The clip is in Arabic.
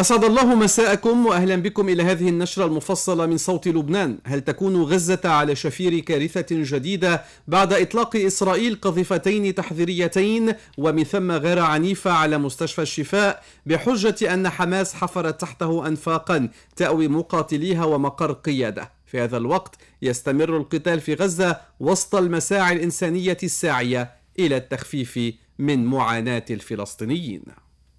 أسعد الله مساءكم وأهلا بكم إلى هذه النشرة المفصلة من صوت لبنان هل تكون غزة على شفير كارثة جديدة بعد إطلاق إسرائيل قذيفتين تحذيريتين ومن ثم غارة عنيفة على مستشفى الشفاء بحجة أن حماس حفرت تحته أنفاقا تأوي مقاتليها ومقر قيادة في هذا الوقت يستمر القتال في غزة وسط المساعي الإنسانية الساعية إلى التخفيف من معاناة الفلسطينيين